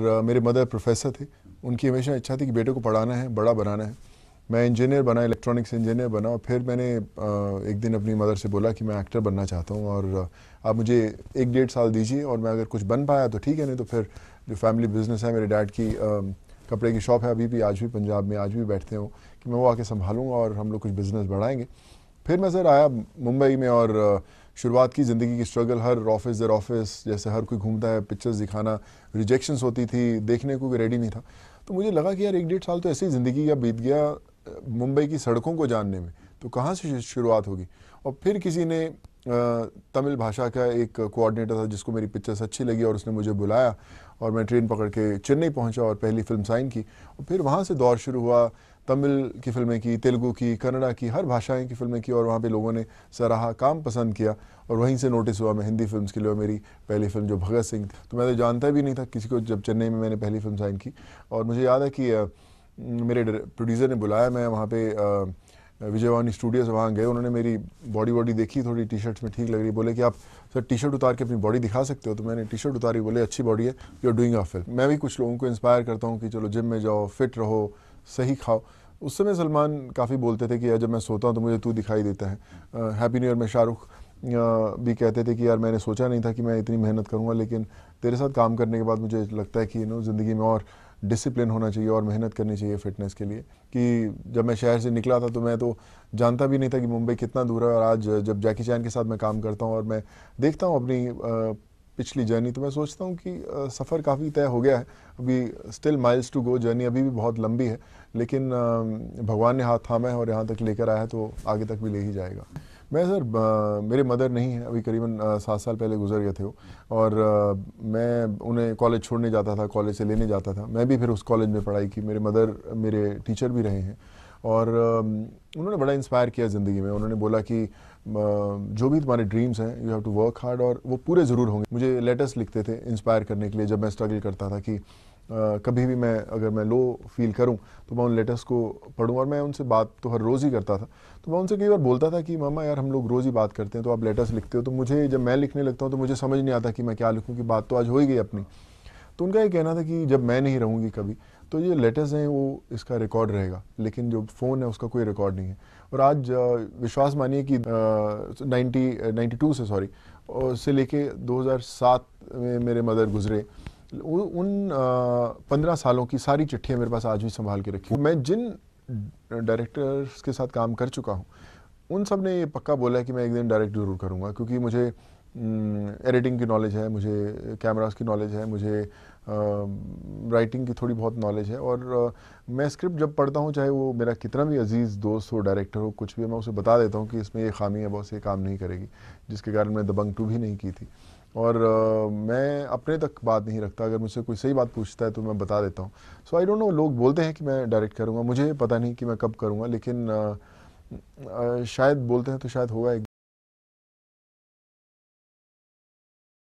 मेरे mother professor थे उनकी हमेशा इच्छा थी कि बेटे को पढ़ाना है बड़ा बनाना है मैं इंजीनियर बना इलेक्ट्रॉनिक्स इंजीनियर बना और फिर मैंने एक दिन अपनी मदर से बोला कि मैं एक्टर बनना चाहता हूँ और आप मुझे एक डेढ़ साल दीजिए और मैं अगर कुछ बन पाया तो ठीक है नहीं तो फिर जो फैमिली बिजनेस है मेरे डैड की कपड़े की शॉप है अभी भी आज भी पंजाब में आज भी बैठते हो कि मैं वो आके संभालूँगा और हम लोग कुछ बिज़नेस बढ़ाएंगे फिर मैं सर आया मुंबई में और शुरुआत की ज़िंदगी की स्ट्रगल हर ऑफिस दर ऑफिस जैसे हर कोई घूमता है पिक्चर्स दिखाना रिजेक्शंस होती थी देखने को रेडी नहीं था तो मुझे लगा कि यार एक डेढ़ साल तो ऐसे ही ज़िंदगी का बीत गया मुंबई की सड़कों को जानने में तो कहाँ से शुरुआत होगी और फिर किसी ने तमिल भाषा का एक कोऑर्डिनेटर था जिसको मेरी पिक्चर्स अच्छी लगी और उसने मुझे बुलाया और मैं ट्रेन पकड़ के चेन्नई पहुंचा और पहली फिल्म साइन की और फिर वहाँ से दौर शुरू हुआ तमिल की फिल्में की तेलुगू की कन्नड़ा की हर भाषाएं की फिल्में की और वहाँ पे लोगों ने सराहा काम पसंद किया और वहीं से नोटिस हुआ मैं हिंदी फिल्म के लिए मेरी पहली फिल्म जो भगत सिंह थी तो मैं तो जानता भी नहीं था किसी को जब चेन्नई में मैंने पहली फिल्म साइन की और मुझे याद है कि मेरे प्रोड्यूसर ने बुलाया मैं वहाँ पर विजयवानी स्टूडियो से वहाँ गए उन्होंने मेरी बॉडी बॉडी देखी थोड़ी टी शर्ट्स में ठीक लग रही बोले कि आप सर टी शर्ट उतार के अपनी बॉडी दिखा सकते हो तो मैंने टी शर्ट उतारी बोले अच्छी बॉडी है you are doing a film मैं भी कुछ लोगों को इंस्पायर करता हूँ कि चलो जिम में जाओ फिट रहो सही खाओ उस समय सलमान काफ़ी बोलते थे कि यार जब मैं सोता हूँ तो मुझे तू दिखाई देता है हैप्पी न्यू ईयर में शाहरुख भी कहते थे कि यार मैंने सोचा नहीं था कि मैं इतनी मेहनत करूँगा लेकिन तेरे साथ काम करने के बाद मुझे लगता है कि यू नो ज़िंदगी में और डिसिप्लिन होना चाहिए और मेहनत करनी चाहिए फ़िटनेस के लिए कि जब मैं शहर से निकला था तो मैं तो जानता भी नहीं था कि मुंबई कितना दूर है और आज जब जैकी चैन के साथ मैं काम करता हूँ और मैं देखता हूँ अपनी पिछली जर्नी तो मैं सोचता हूँ कि सफ़र काफ़ी तय हो गया है अभी still miles to go journey अभी भी बहुत लंबी है लेकिन भगवान ने हाथ थामा है और यहाँ तक लेकर आया है तो आगे तक भी ले ही जाएगा मैं सर मेरे मदर नहीं है अभी करीबन सात साल पहले गुजर गए थे वो और मैं उन्हें कॉलेज छोड़ने जाता था कॉलेज से लेने जाता था मैं भी फिर उस कॉलेज में पढ़ाई की मेरे मदर मेरे टीचर भी रहे हैं और um, उन्होंने बड़ा इंस्पायर किया ज़िंदगी में उन्होंने बोला कि uh, जो भी तुम्हारे ड्रीम्स हैं you have to work hard और वो पूरे ज़रूर होंगे मुझे लेटर्स लिखते थे इंस्पायर करने के लिए जब मैं स्ट्रगल करता था कि uh, कभी भी मैं अगर मैं लो फील करूं तो मैं उन लेटर्स को पढूं और मैं उनसे बात तो हर रोज़ ही करता था तो मैं उनसे कई बार बोलता था कि मामा यार हम लोग रोज़ ही बात करते हैं तो आप लेटर्स लिखते हो तो मुझे जब मैं लिखने लगता हूँ तो मुझे समझ नहीं आता कि मैं क्या लिखूँ कि बात तो आज हो ही गई अपनी तो उनका ये कहना था कि जब मैं नहीं रहूँगी कभी तो ये लेटर्स हैं वो इसका रिकॉर्ड रहेगा लेकिन जो फ़ोन है उसका कोई रिकॉर्ड नहीं है और आज विश्वास मानिए कि नाइन्टी नाइन्टी टू से सॉरी से लेके 2007 में मेरे मदर गुजरे उन पंद्रह सालों की सारी चिट्ठियाँ मेरे पास आज भी संभाल के रखी मैं जिन डायरेक्टर्स के साथ काम कर चुका हूँ उन सब ने ये पक्का बोला है कि मैं एक दिन डायरेक्ट ज़रूर करूँगा क्योंकि मुझे एडिटिंग हम्म, की नॉलेज है मुझे कैमरास की नॉलेज है मुझे राइटिंग की थोड़ी बहुत नॉलेज है और मैं स्क्रिप्ट जब पढ़ता हूँ चाहे वो मेरा कितना भी अजीज़ दोस्त हो डायरेक्टर हो कुछ भी मैं उसे बता देता हूँ कि इसमें ये खामी है बहुत ये काम नहीं करेगी जिसके कारण मैं दबंग टू भी नहीं की थी और uh, मैं अपने तक बात नहीं रखता अगर मुझसे कोई सही बात पूछता है तो मैं बता देता हूँ सो आई डोंट नो लोग बोलते हैं कि मैं डायरेक्ट करूँगा मुझे पता नहीं कि मैं कब करूँगा लेकिन uh, uh, शायद बोलते हैं तो शायद होगा एक